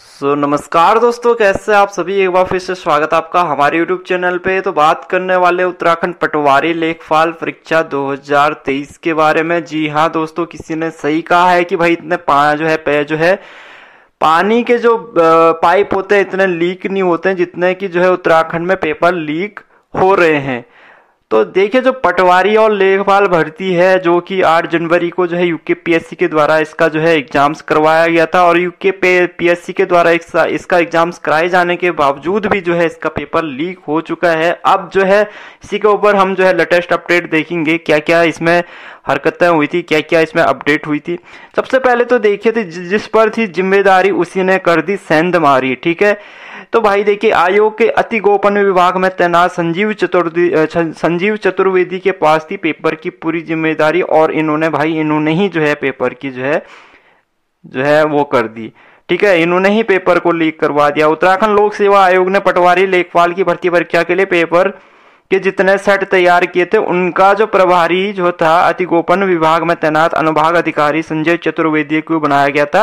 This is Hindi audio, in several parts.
सो so, नमस्कार दोस्तों कैसे आप सभी एक बार फिर से स्वागत आपका हमारे यूट्यूब चैनल पे तो बात करने वाले उत्तराखंड पटवारी लेखपाल परीक्षा 2023 के बारे में जी हाँ दोस्तों किसी ने सही कहा है कि भाई इतने पा जो है पे जो है पानी के जो पाइप होते हैं इतने लीक नहीं होते जितने कि जो है उत्तराखंड में पेपर लीक हो रहे हैं तो देखिए जो पटवारी और लेखपाल भर्ती है जो कि 8 जनवरी को जो है यूके पीएससी के द्वारा इसका जो है एग्जाम्स करवाया गया था और यूके पीएससी के द्वारा इसका एग्जाम्स कराए जाने के बावजूद भी जो है इसका पेपर लीक हो चुका है अब जो है इसी के ऊपर हम जो है लेटेस्ट अपडेट देखेंगे क्या क्या इसमें हरकतें हुई थी क्या क्या इसमें अपडेट हुई थी सबसे पहले तो देखिए थे तो जिस पर थी जिम्मेदारी उसी ने कर दी सेंध मारी ठीक है तो भाई देखिए आयोग के अति गोपन विभाग में तैनात संजीव चतुर्दी संजीव चतुर्वेदी के पास थी पेपर की पूरी जिम्मेदारी और इन्होंने भाई इन्होंने ही जो है पेपर की जो है जो है वो कर दी ठीक है इन्होंने ही पेपर को लीक करवा दिया उत्तराखंड लोक सेवा आयोग ने पटवारी लेखपाल की भर्ती परीक्षा के लिए पेपर कि जितने सेट तैयार किए थे उनका जो प्रभारी जो था अति गोपन विभाग में तैनात अनुभाग अधिकारी संजय चतुर्वेदी को बनाया गया था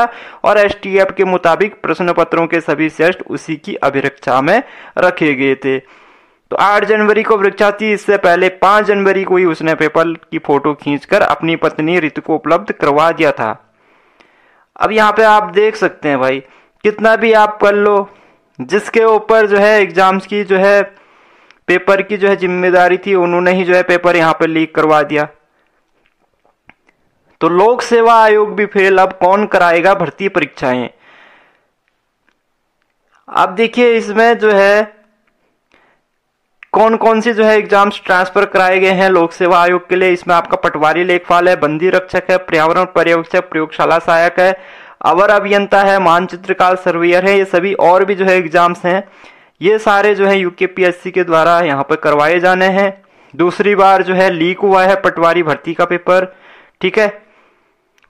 और एस के मुताबिक प्रश्न पत्रों के सभी सेट उसी की अभिरक्षा में रखे गए थे तो 8 जनवरी को वृक्षा थी इससे पहले 5 जनवरी को ही उसने पेपर की फोटो खींचकर अपनी पत्नी ऋतु को उपलब्ध करवा दिया था अब यहाँ पे आप देख सकते हैं भाई कितना भी आप कर लो जिसके ऊपर जो है एग्जाम्स की जो है पेपर की जो है जिम्मेदारी थी उन्होंने ही जो है पेपर यहाँ पर लीक करवा दिया तो लोक सेवा आयोग भी फेल अब कौन कराएगा भर्ती परीक्षाएं अब देखिए इसमें जो है कौन कौन से जो है एग्जाम्स ट्रांसफर कराए गए हैं लोक सेवा आयोग के लिए इसमें आपका पटवारी लेखपाल है बंदी रक्षक है पर्यावरण पर्यवेक्षक प्रयोगशाला सहायक है अवर अभियंता है मानचित्रकाल सर्वेयर है ये सभी और भी जो है एग्जाम्स हैं ये सारे जो है यूके के द्वारा यहाँ पर करवाए जाने हैं दूसरी बार जो है लीक हुआ है पटवारी भर्ती का पेपर ठीक है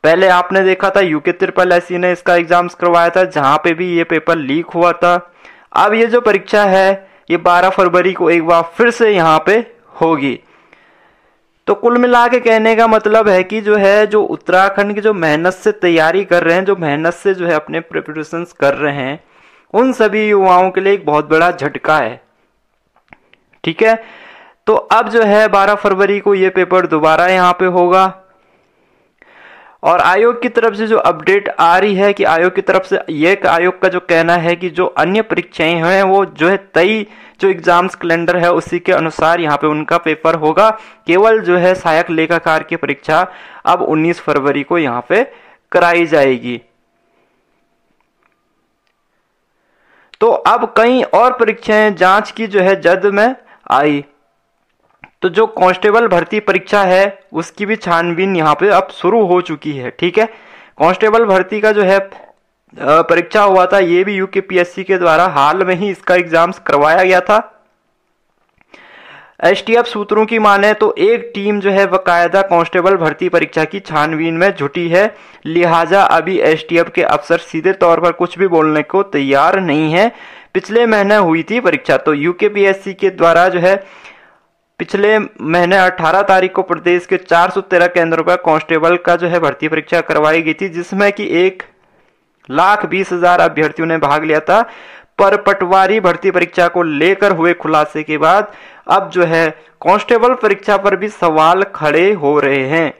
पहले आपने देखा था यूके त्रिपल एस ने इसका एग्जाम्स करवाया था जहाँ पे भी ये पेपर लीक हुआ था अब ये जो परीक्षा है ये 12 फरवरी को एक बार फिर से यहाँ पे होगी तो कुल मिला के कहने का मतलब है कि जो है जो उत्तराखंड की जो मेहनत से तैयारी कर रहे हैं जो मेहनत से जो है अपने प्रिपरेशन कर रहे हैं उन सभी युवाओं के लिए एक बहुत बड़ा झटका है ठीक है तो अब जो है 12 फरवरी को ये पेपर दोबारा यहाँ पे होगा और आयोग की तरफ से जो अपडेट आ रही है कि आयोग की तरफ से ये आयोग का जो कहना है कि जो अन्य परीक्षाएं हैं वो जो है तय जो एग्जाम्स कैलेंडर है उसी के अनुसार यहाँ पे उनका पेपर होगा केवल जो है सहायक लेखाकार की परीक्षा अब 19 फरवरी को यहाँ पे कराई जाएगी तो अब कई और परीक्षाएं जांच की जो है जद में आई तो जो कांस्टेबल भर्ती परीक्षा है उसकी भी छानबीन यहाँ पे अब शुरू हो चुकी है ठीक है कांस्टेबल भर्ती का जो है परीक्षा हुआ था ये भी यूके पी एस सी के द्वारा हाल में ही इसका एग्जाम्स करवाया गया था एसटीएफ सूत्रों की माने तो एक टीम जो है बकायदा कांस्टेबल भर्ती परीक्षा की छानबीन में जुटी है लिहाजा अभी एसटीएफ के अफसर सीधे तौर पर कुछ भी बोलने को तैयार नहीं है पिछले महीने हुई थी परीक्षा तो यूकेपीएससी के द्वारा जो है पिछले महीने 18 तारीख को प्रदेश के 413 केंद्रों पर कांस्टेबल का जो है भर्ती परीक्षा करवाई गई थी जिसमें कि एक लाख बीस हजार अभ्यर्थियों ने भाग लिया था पर पटवारी भर्ती परीक्षा को लेकर हुए खुलासे के बाद अब जो है कांस्टेबल परीक्षा पर भी सवाल खड़े हो रहे हैं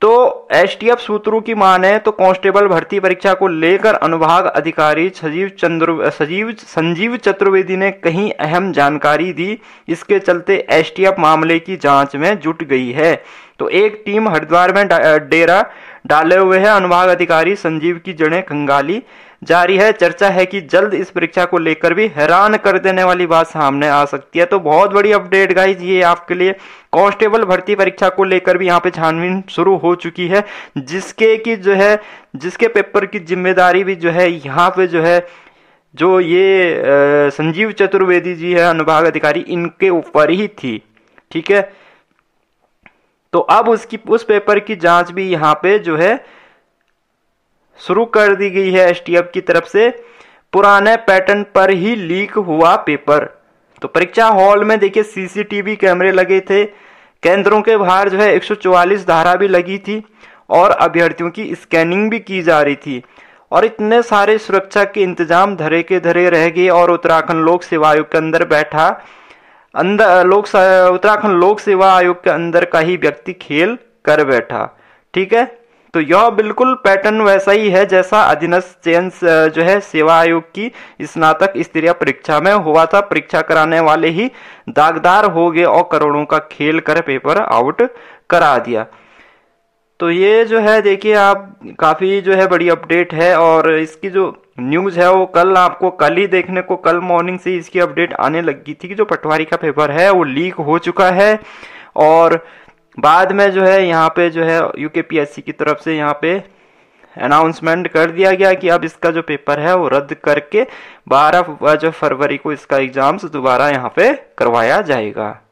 तो एस सूत्रों की माने तो कांस्टेबल भर्ती परीक्षा को लेकर अनुभाग अधिकारी सजीव चंद्र सजीव संजीव चतुर्वेदी ने कहीं अहम जानकारी दी इसके चलते एस मामले की जांच में जुट गई है तो एक टीम हरिद्वार में डेरा डाले हुए है अनुभाग अधिकारी संजीव की जड़ें कंगाली जारी है चर्चा है कि जल्द इस परीक्षा को लेकर भी हैरान कर देने वाली बात सामने आ सकती है तो बहुत बड़ी अपडेट गाइज ये आपके लिए कांस्टेबल भर्ती परीक्षा को लेकर भी यहाँ पे छानबीन शुरू हो चुकी है जिसके की जो है जिसके पेपर की जिम्मेदारी भी जो है यहाँ पे जो है जो ये आ, संजीव चतुर्वेदी जी है अनुभाग अधिकारी इनके ऊपर ही थी ठीक है तो अब उसकी उस पेपर की जांच भी यहाँ पे जो है शुरू कर दी गई है एसटीएफ की तरफ से पुराने पैटर्न पर ही लीक हुआ पेपर तो परीक्षा हॉल में देखिए सीसीटीवी कैमरे लगे थे केंद्रों के बाहर जो है 144 धारा भी लगी थी और अभ्यर्थियों की स्कैनिंग भी की जा रही थी और इतने सारे सुरक्षा के इंतजाम धरे के धरे रह गए और उत्तराखंड लोक सेवा आयोग के अंदर बैठा अंदर लोक उत्तराखंड लोक सेवा आयोग के अंदर का ही व्यक्ति खेल कर बैठा ठीक है तो यह बिल्कुल पैटर्न वैसा ही है जैसा अधीनस्थ चयन जो है सेवा आयोग की स्नातक स्तरीय परीक्षा में हुआ था परीक्षा कराने वाले ही दागदार हो गए और करोड़ों का खेल कर पेपर आउट करा दिया तो ये जो है देखिए आप काफ़ी जो है बड़ी अपडेट है और इसकी जो न्यूज़ है वो कल आपको कल ही देखने को कल मॉर्निंग से इसकी अपडेट आने लगी थी कि जो पटवारी का पेपर है वो लीक हो चुका है और बाद में जो है यहाँ पे जो है यू की तरफ से यहाँ पे अनाउंसमेंट कर दिया गया कि अब इसका जो पेपर है वो रद्द करके 12 जो फरवरी को इसका एग्ज़ाम्स दोबारा यहाँ पे करवाया जाएगा